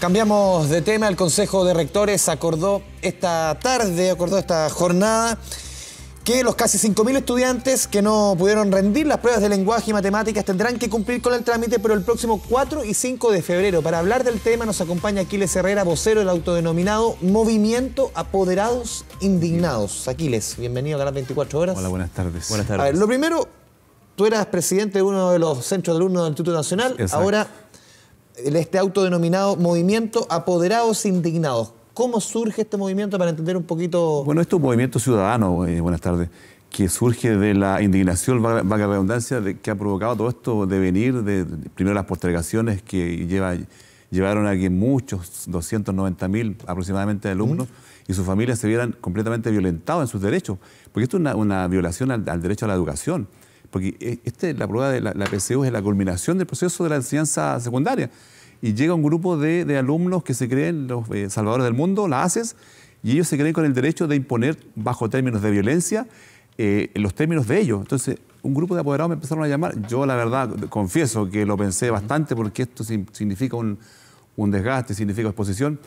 Cambiamos de tema, el Consejo de Rectores acordó esta tarde, acordó esta jornada, que los casi 5.000 estudiantes que no pudieron rendir las pruebas de lenguaje y matemáticas tendrán que cumplir con el trámite, pero el próximo 4 y 5 de febrero. Para hablar del tema nos acompaña Aquiles Herrera, vocero del autodenominado Movimiento Apoderados Indignados. Aquiles, bienvenido a las 24 Horas. Hola, buenas tardes. Buenas tardes. A ver, lo primero, tú eras presidente de uno de los centros de alumnos del Instituto Nacional, ahora este autodenominado movimiento Apoderados Indignados. ¿Cómo surge este movimiento para entender un poquito? Bueno, esto es un movimiento ciudadano, eh, buenas tardes, que surge de la indignación, vaga, la redundancia, que ha provocado todo esto de venir, de, primero las postergaciones que lleva, llevaron a que muchos, 290 mil aproximadamente de alumnos, y sus familias se vieran completamente violentados en sus derechos, porque esto es una, violación al derecho a la educación. Porque eh, es este, la prueba de la, PCU es la culminación del proceso de la enseñanza secundaria. Y llega un grupo de, de alumnos que se creen los eh, salvadores del mundo, la ACES, y ellos se creen con el derecho de imponer, bajo términos de violencia, eh, los términos de ellos. Entonces, un grupo de apoderados me empezaron a llamar. Yo, la verdad, confieso que lo pensé bastante porque esto significa un, un desgaste, significa exposición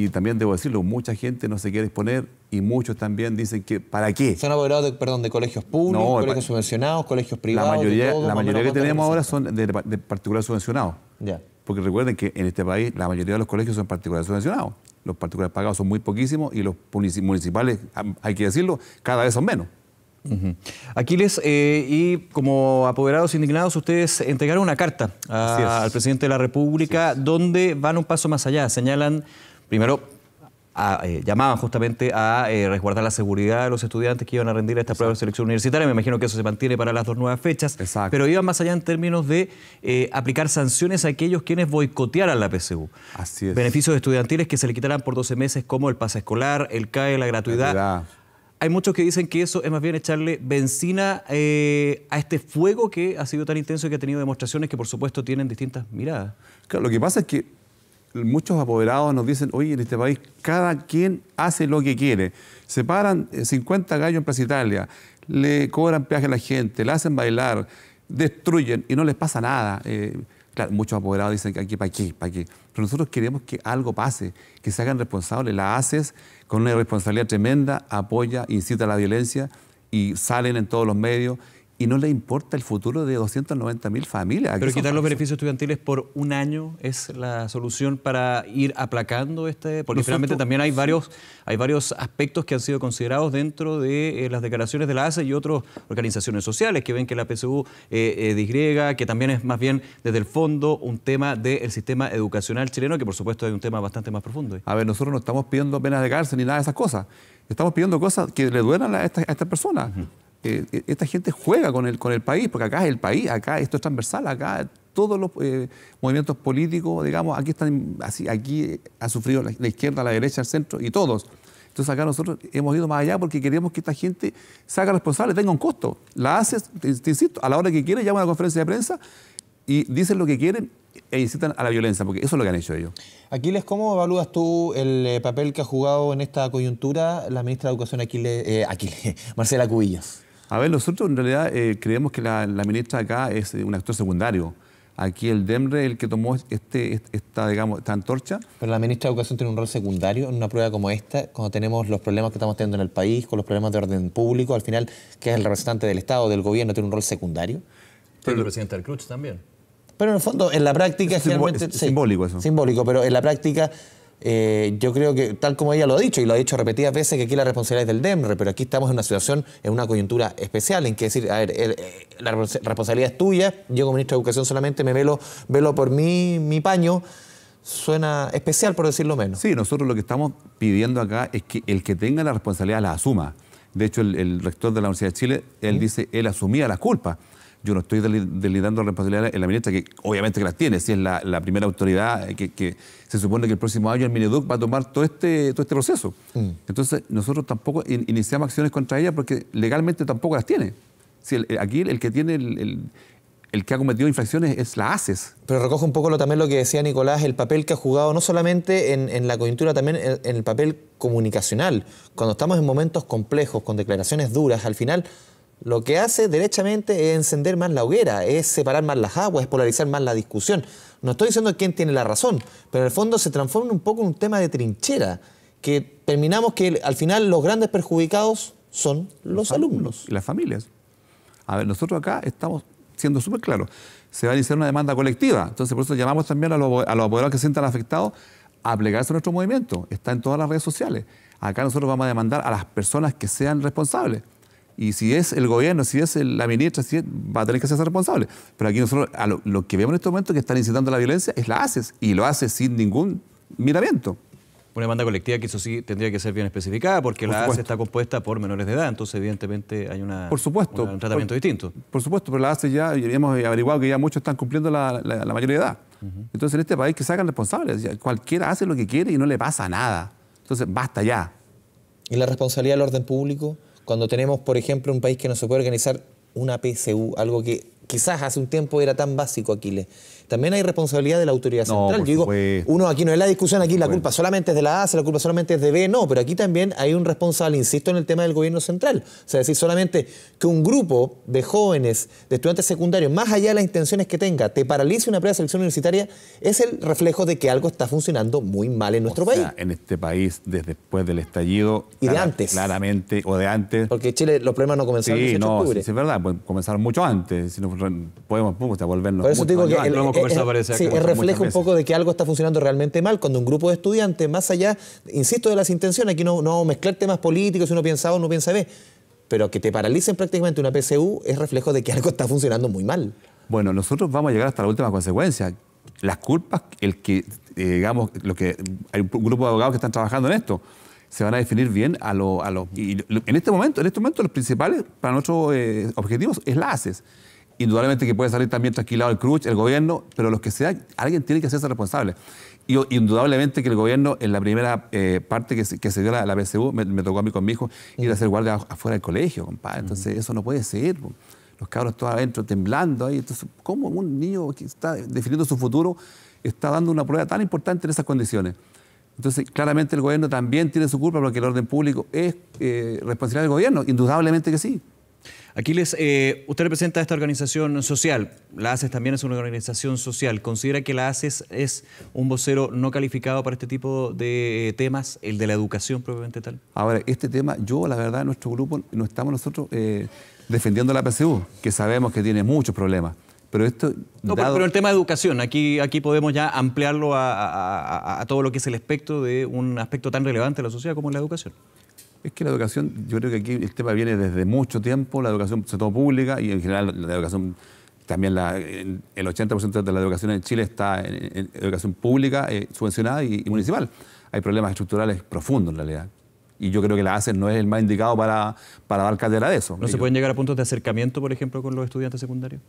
y también debo decirlo, mucha gente no se quiere exponer y muchos también dicen que ¿para qué? Son apoderados de, perdón, de colegios públicos, colegios subvencionados, colegios privados. La mayoría, la mayoría que tenemos ahora son de, de particular subvencionados. ya Porque recuerden que en este país la mayoría de los colegios son particulares subvencionados. Los particulares pagados son muy poquísimos y los municipales, hay que decirlo, cada vez son menos. aquí les Aquiles, eh, y como apoderados indignados, ustedes entregaron una carta al presidente de la República donde van un paso más allá, señalan primero, eh, llamaban justamente a eh, resguardar la seguridad de los estudiantes que iban a rendir esta prueba de selección universitaria. Me imagino que eso se mantiene para las dos nuevas fechas. Exacto. Pero iban más allá en términos de eh, aplicar sanciones a aquellos quienes boicotearan la PSU. Así es. Beneficios estudiantiles que se le quitarán por 12 meses, como el pase escolar, el CAE, la gratuidad. hay muchos que dicen que eso es más bien echarle benzina a este fuego que ha sido tan intenso y que ha tenido demostraciones que por supuesto tienen distintas miradas. Claro, lo que pasa es que muchos apoderados nos dicen, oye, en este país cada quien hace lo que quiere. Se paran 50 eh, gallos en Plaza Italia, le cobran peaje a la gente, le hacen bailar, destruyen y no les pasa nada. Eh, claro, muchos apoderados dicen que aquí, para qué? para Pero nosotros queremos que algo pase, que se hagan responsables. La haces con una responsabilidad tremenda, apoya, incita a la violencia y salen en todos los medios y no le importa el futuro de 290 mil familias. Pero quitar los beneficios estudiantiles por un año es la solución para ir aplacando este... Porque finalmente también hay varios, hay varios aspectos que han sido considerados dentro de eh, las declaraciones de la ASE y otras organizaciones sociales que ven que la PSU eh, eh disgrega, que también es más bien desde el fondo un tema del sistema educacional chileno, que por supuesto es un tema bastante más profundo. A ver, nosotros no estamos pidiendo penas de cárcel ni nada de esas cosas. Estamos pidiendo cosas que le duelan a esta persona. Eh, eh, esta gente juega con el, con el país, porque acá es el país, acá esto es transversal, acá todos los eh, movimientos políticos, digamos, aquí están, así, aquí ha sufrido la, izquierda, la derecha, el centro y todos. Entonces acá nosotros hemos ido más allá porque queremos que esta gente se responsable, tenga un costo. La haces, te, insisto, a la hora que quiere, llama a una conferencia de prensa y dicen lo que quieren e incitan a la violencia, porque eso es lo que han hecho ellos. Aquiles, ¿cómo evalúas tú el papel que ha jugado en esta coyuntura la ministra de Educación Aquiles, Aquiles Marcela Cubillas? A ver, nosotros en realidad eh, creemos que la, ministra acá es eh, un actor secundario. Aquí el DEMRE el que tomó este, esta, digamos, esta antorcha. Pero la ministra de Educación tiene un rol secundario en una prueba como esta, cuando tenemos los problemas que estamos teniendo en el país, con los problemas de orden público, al final, que es el representante del Estado, del gobierno, tiene un rol secundario. Pero el presidente del también. Pero en el fondo, en la práctica es generalmente... simbólico eso. Simbólico, pero en la práctica eh, yo creo que, tal como ella lo ha dicho, y lo ha dicho repetidas veces, que aquí la responsabilidad es del DEMRE, pero aquí estamos en una situación, en una coyuntura especial, en que decir, a ver, eh, la responsabilidad es tuya, yo como ministro de Educación solamente me velo, velo por mí, mi paño, suena especial por decirlo menos. Sí, nosotros lo que estamos pidiendo acá es que el que tenga la responsabilidad la asuma. De hecho, el, rector de la Universidad de Chile, él dice, él asumía la culpa yo no estoy la responsabilidades en la ministra, que obviamente que las tiene, si es la, primera autoridad eh, que, se supone que el próximo año el Mineduc va a tomar todo este, todo este proceso. Mm. Entonces, nosotros tampoco iniciamos acciones contra ella porque legalmente tampoco las tiene. Si eh, aquí el que tiene el, que ha cometido infracciones es la ACES. Pero recoge un poco lo, también lo que decía Nicolás, el papel que ha jugado no solamente en, la coyuntura, también en, el papel comunicacional. Cuando estamos en momentos complejos, con declaraciones duras, al final lo que hace derechamente es encender más la hoguera, es separar más las aguas, es polarizar más la discusión. No estoy diciendo quién tiene la razón, pero en el fondo se transforma un poco en un tema de trinchera, que terminamos que al final los grandes perjudicados son los, alumnos. Y las familias. A ver, nosotros acá estamos siendo súper claros. Se va a iniciar una demanda colectiva. Entonces, por eso llamamos también a los, a que se sientan afectados a plegarse a nuestro movimiento. Está en todas las redes sociales. Acá nosotros vamos a demandar a las personas que sean responsables y si es el gobierno, si es la ministra, si va a tener que ser responsable. Pero aquí nosotros, lo, que vemos en este momento que están incitando la violencia es la ACES y lo hace sin ningún miramiento. Una demanda colectiva que eso sí tendría que ser bien especificada porque la ACE está compuesta por menores de edad, entonces evidentemente hay una, un tratamiento distinto. Por supuesto, pero la ACE ya, ya hemos averiguado que ya muchos están cumpliendo la, mayoría de edad. Entonces en este país que sacan responsables, cualquiera hace lo que quiere y no le pasa nada. Entonces basta ya. ¿Y la responsabilidad del orden público? Cuando tenemos, por ejemplo, un país que no se puede organizar una PCU, algo que quizás hace un tiempo era tan básico, Aquiles también hay responsabilidad de la autoridad central. Yo digo, uno aquí no es la discusión, aquí la culpa solamente es de la A, la culpa solamente es de B, no, pero aquí también hay un responsable, insisto, en el tema del gobierno central. O sea, decir solamente que un grupo de jóvenes, de estudiantes secundarios, más allá de las intenciones que tenga, te paralice una selección universitaria, es el reflejo de que algo está funcionando muy mal en nuestro país. En este país, desde después del estallido. Y de antes. Claramente, o de antes. Porque Chile los problemas no comenzaron sí, octubre. Sí, es verdad, comenzaron mucho antes. Si podemos, volvernos. Eh, eh, es reflejo un poco de que algo está funcionando realmente mal cuando un grupo de estudiantes, más allá, insisto, de las intenciones, aquí no, no mezclar temas políticos, si uno piensa A o no piensa B, pero que te paralicen prácticamente una PCU es reflejo de que algo está funcionando muy mal. Bueno, nosotros vamos a llegar hasta la última consecuencia. Las culpas, el que, eh, digamos, lo que hay un grupo de abogados que están trabajando en esto, se van a definir bien a los... A lo, en este momento, en este momento los principales para nuestros objetivos es la ACES indudablemente que puede salir también trasquilado el Cruz, el gobierno, pero los que sea, alguien tiene que hacerse responsable. Y indudablemente que el gobierno, en la primera eh, parte que se, dio la, la PSU, me, tocó a mí con mi hijo ir a hacer guardia afuera del colegio, compadre. Entonces, eso no puede ser. Los cabros todos adentro temblando ahí. Entonces, ¿cómo un niño que está definiendo su futuro está dando una prueba tan importante en esas condiciones? Entonces, claramente el gobierno también tiene su culpa porque el orden público es eh, responsabilidad del gobierno, indudablemente que sí. Aquiles, eh, usted representa a esta organización social, la ACES también es una organización social. ¿Considera que la ACES es un vocero no calificado para este tipo de eh, temas, el de la educación propiamente tal? Ahora, este tema, yo la verdad, en nuestro grupo no estamos nosotros eh, defendiendo la PSU, que sabemos que tiene muchos problemas. Pero esto. No, pero el tema de educación, aquí, aquí podemos ya ampliarlo a, todo lo que es el aspecto de un aspecto tan relevante de la sociedad como la educación. Es que la educación, yo creo que aquí el tema viene desde mucho tiempo, la educación, se todo pública, y en general la educación, también el 80% de la educación en Chile está en, educación pública, eh, subvencionada y, municipal. Hay problemas estructurales profundos en realidad. Y yo creo que la ACES no es el más indicado para, para dar cátedra de eso. ¿No se pueden llegar a puntos de acercamiento, por ejemplo, con los estudiantes secundarios?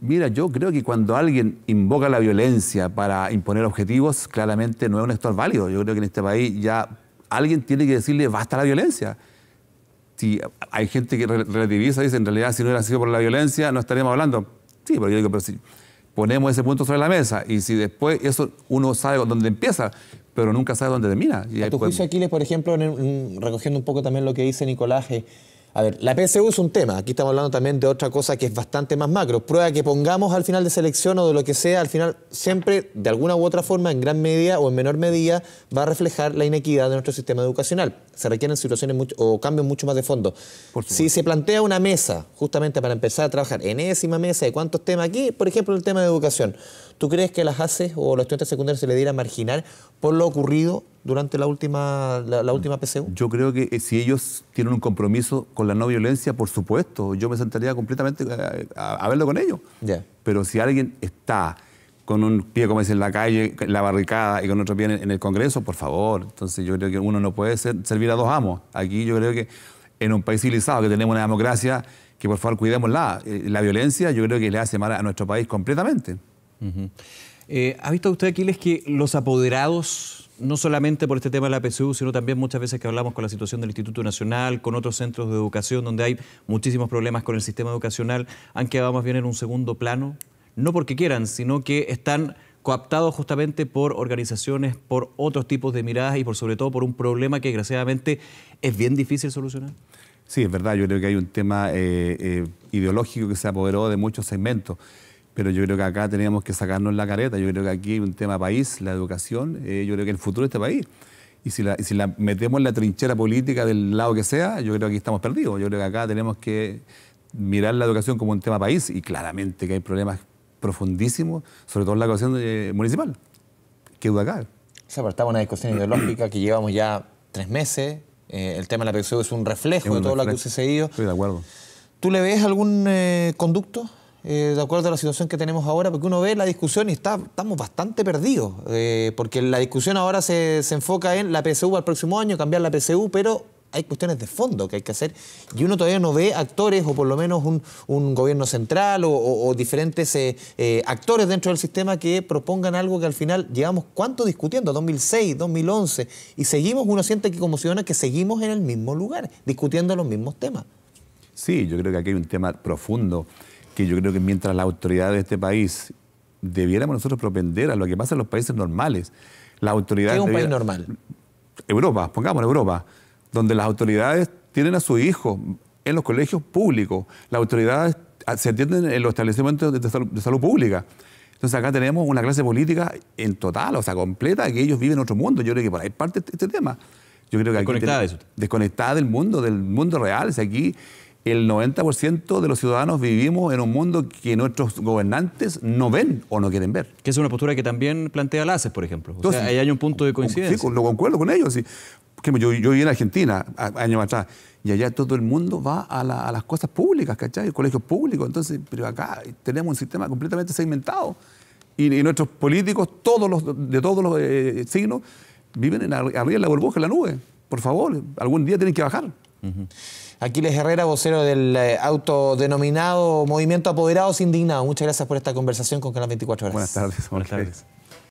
Mira, yo creo que cuando alguien invoca la violencia para imponer objetivos, claramente no es un actor válido. Yo creo que en este país ya alguien tiene que decirle basta la violencia. Si hay gente que relativiza dice, en realidad, si no hubiera sido por la violencia, no estaríamos hablando. Sí, pero yo digo, pero si ponemos ese punto sobre la mesa y si después eso uno sabe dónde empieza, pero nunca sabe dónde termina. Y tu juicio, Aquiles, por ejemplo, recogiendo un poco también lo que dice Nicolaje eh, a ver, la PSU es un tema, aquí estamos hablando también de otra cosa que es bastante más macro. Prueba que pongamos al final de selección o de lo que sea, al final siempre, de alguna u otra forma, en gran medida o en menor medida, va a reflejar la inequidad de nuestro sistema educacional. Se requieren situaciones mucho, o cambios mucho más de fondo. Si se plantea una mesa, justamente para empezar a trabajar, enésima mesa de cuántos temas aquí, por ejemplo, el tema de educación. ¿Tú crees que las ACES o los estudiantes secundarios se le diera marginar por lo ocurrido durante la última, la, última PCU? Yo creo que eh, si ellos tienen un compromiso con la no violencia, por supuesto, yo me sentaría completamente eh, a, verlo con ellos. Pero si alguien está con un pie, como dicen, en la calle, en la barricada y con otro pie en, el Congreso, por favor. Entonces yo creo que uno no puede servir a dos amos. Aquí yo creo que en un país civilizado, que tenemos una democracia, que por favor cuidémosla. Eh, la violencia yo creo que le hace mal a nuestro país completamente. Eh, ¿Ha visto usted, Aquiles, que los apoderados, no solamente por este tema de la PSU, sino también muchas veces que hablamos con la situación del Instituto Nacional, con otros centros de educación donde hay muchísimos problemas con el sistema educacional, han quedado más bien en un segundo plano? No porque quieran, sino que están coaptados justamente por organizaciones, por otros tipos de miradas y por sobre todo por un problema que desgraciadamente es bien difícil solucionar. Sí, es verdad, yo creo que hay un tema eh, eh, ideológico que se apoderó de muchos segmentos pero yo creo que acá tenemos que sacarnos la careta. Yo creo que aquí hay un tema país, la educación, eh, yo creo que el futuro de este país. Y si, la, metemos en la trinchera política del lado que sea, yo creo que aquí estamos perdidos. Yo creo que acá tenemos que mirar la educación como un tema país y claramente que hay problemas profundísimos, sobre todo en la educación eh, municipal. ¿Qué duda acá? Se apartaba una discusión ideológica que llevamos ya tres meses. Eh, el tema de la PSU es un reflejo de todo lo que ha sucedido. Estoy de acuerdo. ¿Tú le ves algún conducto eh, de acuerdo a la situación que tenemos ahora, porque uno ve la discusión y está, estamos bastante perdidos, eh, porque la discusión ahora se, enfoca en la PSU al próximo año, cambiar la PSU, pero hay cuestiones de fondo que hay que hacer y uno todavía no ve actores o por lo menos un, gobierno central o, diferentes eh, actores dentro del sistema que propongan algo que al final llevamos cuánto discutiendo, 2006, 2011, y seguimos, uno siente que como ciudadano que seguimos en el mismo lugar, discutiendo los mismos temas. Sí, yo creo que aquí hay un tema profundo que yo creo que mientras las autoridades de este país debiéramos nosotros propender a lo que pasa en los países normales, las autoridades... ¿Qué es un país normal? Europa, pongamos Europa, donde las autoridades tienen a su hijo en los colegios públicos, las autoridades se atienden en los establecimientos de salud, pública. Entonces acá tenemos una clase política en total, o sea, completa, que ellos viven en otro mundo. Yo creo que por ahí parte este, este tema. Yo creo que desconectada, de eso. desconectada del mundo, del mundo real. es aquí el 90% de los ciudadanos vivimos en un mundo que nuestros gobernantes no ven o no quieren ver. Que es una postura que también plantea LACES, por ejemplo. Entonces, ahí hay un punto de coincidencia. Sí, lo concuerdo con ellos. yo, viví en Argentina años atrás y allá todo el mundo va a, las cosas públicas, ¿cachai? Colegios públicos. Entonces, pero acá tenemos un sistema completamente segmentado y, nuestros políticos, todos de todos los eh, signos, viven arriba en la burbuja, en la nube. Por favor, algún día tienen que bajar. Aquiles Herrera, vocero del eh, autodenominado Movimiento Apoderados Indignados. Muchas gracias por esta conversación con Canal 24 Horas. Buenas tardes. Buenas tardes.